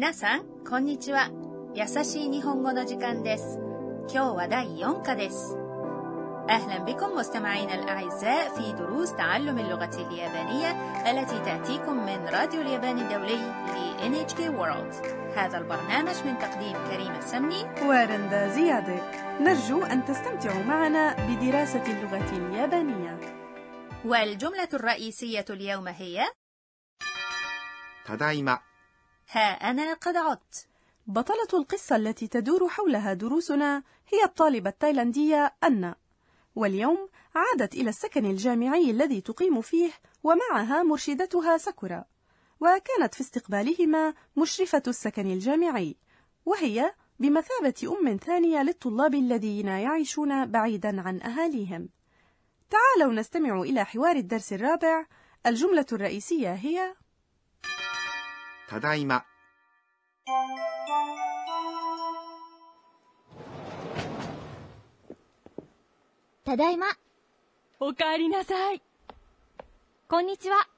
皆さん、こんにちは。優しい日本語の時間です。今日は第4課です。أهلا بكم مستمعينا الأعزاء في دروس تعلم اللغة اليابانية التي تأتيكم من راديو اليابان الدولي لـ NHK World هذا البرنامج من تقديم كريم السمني ورندا زيادة نرجو أن تستمتعوا معنا بدراسة اللغة اليابانية والجملة الرئيسية اليوم هي تدايما ها أنا قد عدت بطلة القصة التي تدور حولها دروسنا هي الطالبة التايلاندية أنا واليوم عادت إلى السكن الجامعي الذي تقيم فيه ومعها مرشدتها ساكورا وكانت في استقبالهما مشرفة السكن الجامعي وهي بمثابة أم ثانية للطلاب الذين يعيشون بعيدا عن أهاليهم تعالوا نستمع إلى حوار الدرس الرابع الجملة الرئيسية هي ただいま。ただいま。おかえりなさい。こんにちは。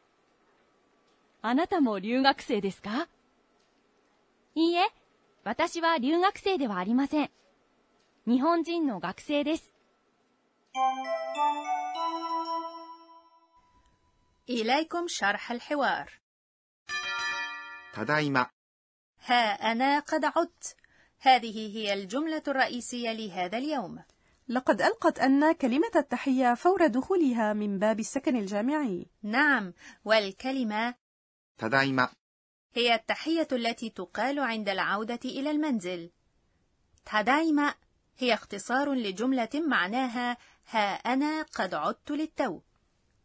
あなたも留学生ですかいいえ、私は留学生ではありません。日本人の学生です。إليكم شرح الحوار ただいま ها أنا قد عدت هذه هي الجملة الرئيسية لهذا اليوم لقد ألقت أن كلمة التحية فور دخولها من باب السكن الجامعي نعم والكلمة ただいま هي التحية التي تقال عند العودة إلى المنزل تدايما هي اختصار لجملة معناها ها أنا قد عدت للتو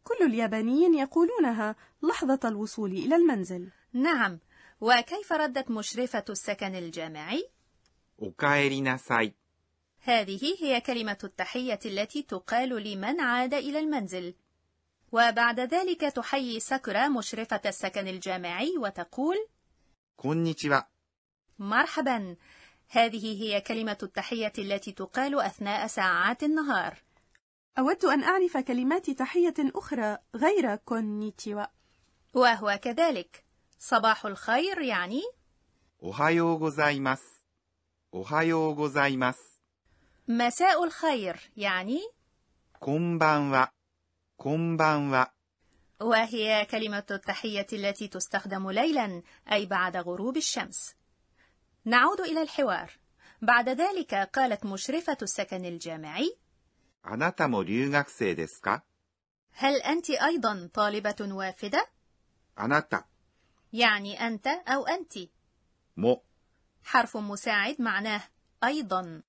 كل اليابانيين يقولونها لحظة الوصول إلى المنزل نعم وكيف ردت مشرفة السكن الجامعي؟ هذه هي كلمة التحية التي تقال لمن عاد إلى المنزل. وبعد ذلك تحيي ساكورا مشرفة السكن الجامعي وتقول مرحبا هذه هي كلمة التحية التي تقال أثناء ساعات النهار. أود أن أعرف كلمات تحية أخرى غير كونيتشيوا وهو كذلك صباح الخير يعني مساء الخير يعني وهي كلمة التحية التي تستخدم ليلا أي بعد غروب الشمس. نعود إلى الحوار. بعد ذلك قالت مشرفة السكن الجامعي: あなたも留学生ですか هل أنت أيضا طالبة وافدة؟ あなた يعني أنت أو أنت م حرف مساعد معناه أيضا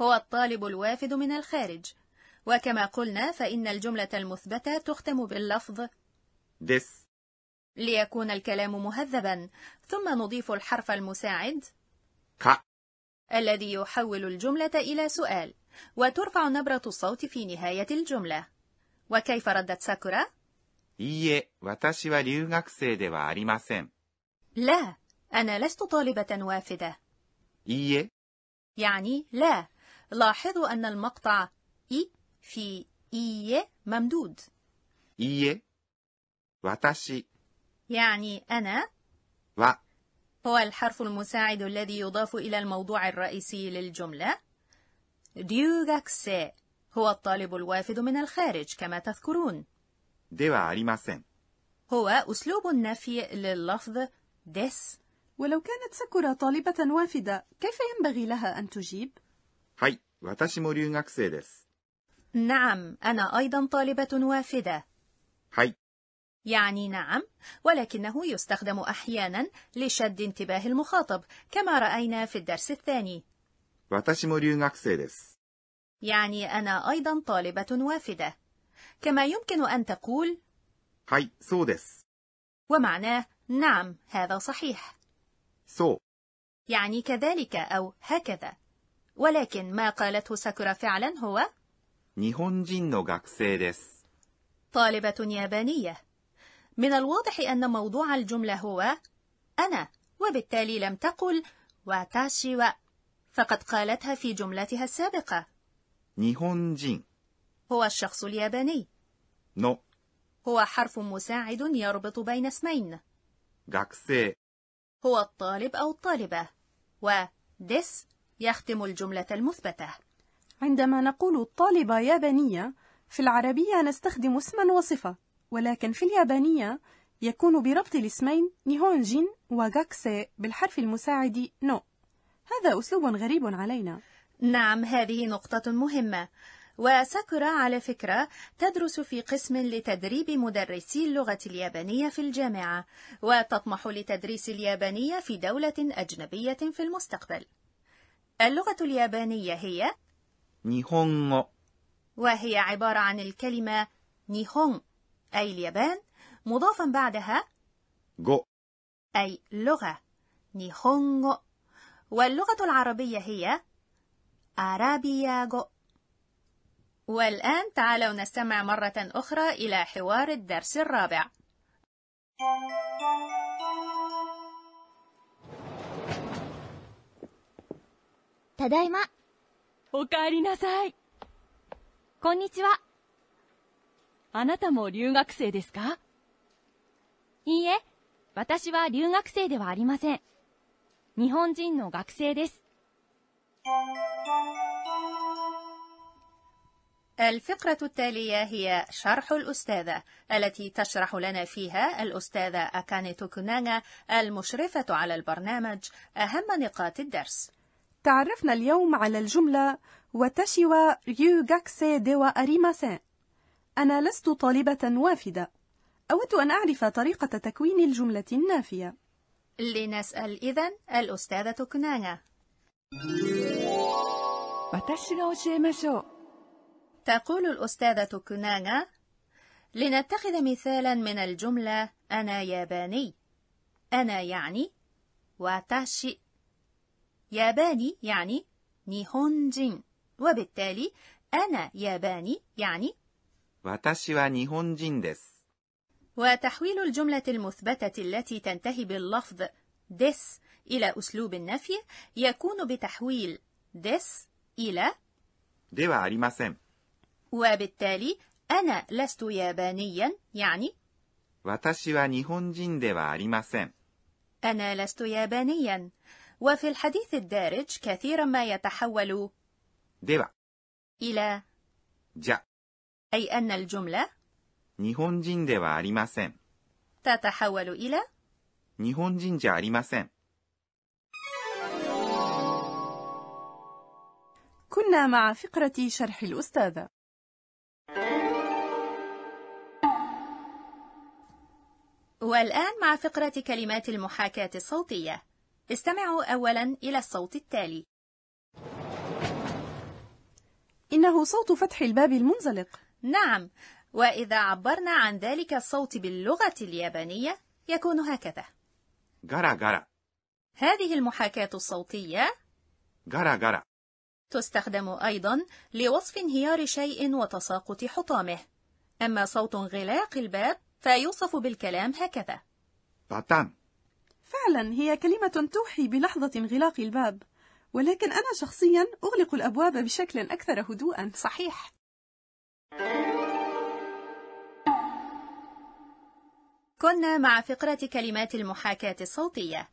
هو الطالب الوافد من الخارج وكما قلنا فإن الجملة المثبتة تختم باللفظ ليكون الكلام مهذبا ثم نضيف الحرف المساعد ك الذي يحول الجملة إلى سؤال وترفع نبرة الصوت في نهاية الجملة وكيف ردت ساكورا؟ いいえ、私は留学生ではありません。لا أنا لست طالبة وافدة いいえ、يعني لا لاحظوا أن المقطع إي في إي ممدود いいえ。私 يعني أنا は هو الحرف المساعد الذي يضاف إلى الموضوع الرئيسي للجملة ريوغاكسي هو الطالب الوافد من الخارج كما تذكرون ではありません。هو أسلوب النفي لللفظ des ولو كانت ساكورا طالبة وافدة كيف ينبغي لها أن تجيب؟ مو نعم، أنا أيضا طالبة وافدة يعني نعم ولكنه يستخدم أحيانا لشد انتباه المخاطب كما رأينا في الدرس الثاني مو يعني أنا أيضا طالبة وافدة كما يمكن أن تقول ومعناه نعم هذا صحيح. يعني كذلك أو هكذا. ولكن ما قالته ساكورا فعلا هو طالبة يابانية. من الواضح أن موضوع الجملة هو أنا وبالتالي لم تقل واتاشي و فقد قالتها في جملتها السابقة. 日本人 هو الشخص الياباني. نو. هو حرف مساعد يربط بين اسمين. جاكسي. هو الطالب أو الطالبة. و ديس يختم الجملة المثبتة. عندما نقول طالبة يابانية، في العربية نستخدم اسما وصفة، ولكن في اليابانية يكون بربط الاسمين نيهونجين وغاكسي بالحرف المساعد نو. هذا أسلوب غريب علينا. نعم، هذه نقطة مهمة. وساكورا على فكرة تدرس في قسم لتدريب مدرسي اللغة اليابانية في الجامعة وتطمح لتدريس اليابانية في دولة أجنبية في المستقبل اللغة اليابانية هي نيهونغو وهي عبارة عن الكلمة نيهون أي اليابان مضافا بعدها جو أي لغة نيهونغو واللغة العربية هي أرابياغو والآن تعالوا نستمع مرة أخرى إلى حوار الدرس الرابع. تدايما. おかえりなさい。こんにちは。あなたも留学生ですかいいえ、私は留学生ではありません。日本人の学生です。الفقرة التالية هي شرح الأستاذة التي تشرح لنا فيها الأستاذة أكاني توكوناغا المشرفة على البرنامج أهم نقاط الدرس تعرفنا اليوم على الجملة وتشيوا ريو غاكسي ديوا أريماسين أنا لست طالبة وافدة أود أن أعرف طريقة تكوين الجملة النافية لنسأل إذن الأستاذة كنانا تقول الأستاذة كنانا لنتخذ مثالا من الجملة أنا ياباني أنا يعني واتاشي ياباني يعني نيهونجين وبالتالي أنا ياباني يعني واتاشي wa نيهونجين ديس وتحويل الجملة المثبتة التي تنتهي باللفظ ديس إلى أسلوب النفي يكون بتحويل ديس إلى ではありません。وبالتالي أنا لست يابانيا يعني أنا لست يابانيا وفي الحديث الدارج كثيرا ما يتحول إلى جا. أي أن الجملة تتحول إلى كنا مع فقرة شرح الأستاذة والآن مع فقرة كلمات المحاكاة الصوتية استمعوا أولا إلى الصوت التالي إنه صوت فتح الباب المنزلق نعم وإذا عبرنا عن ذلك الصوت باللغة اليابانية يكون هكذا غرا غرا هذه المحاكاة الصوتية غرا غرا تستخدم أيضا لوصف انهيار شيء وتساقط حطامه أما صوت انغلاق الباب فيوصف بالكلام هكذا. بعتان. فعلا هي كلمة توحي بلحظة انغلاق الباب، ولكن أنا شخصيا أغلق الأبواب بشكل أكثر هدوءا. صحيح. كنا مع فقرة كلمات المحاكاة الصوتية.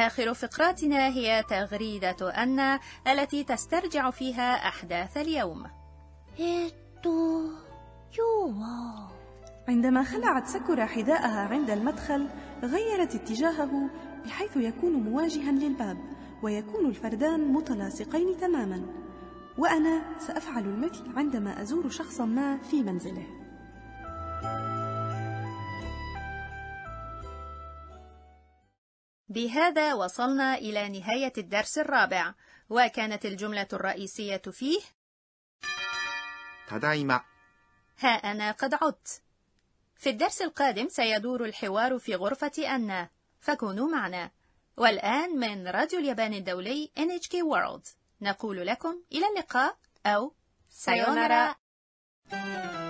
آخر فقراتنا هي تغريدة أن التي تسترجع فيها أحداث اليوم عندما خلعت ساكورا حذاءها عند المدخل غيرت اتجاهه بحيث يكون مواجها للباب ويكون الفردان متلاصقين تماما وأنا سأفعل المثل عندما أزور شخصا ما في منزله بهذا وصلنا إلى نهاية الدرس الرابع وكانت الجملة الرئيسية فيه تدايما ها أنا قد عدت في الدرس القادم سيدور الحوار في غرفة أنا فكونوا معنا والآن من راديو اليابان الدولي NHK World نقول لكم إلى اللقاء أو سايونارا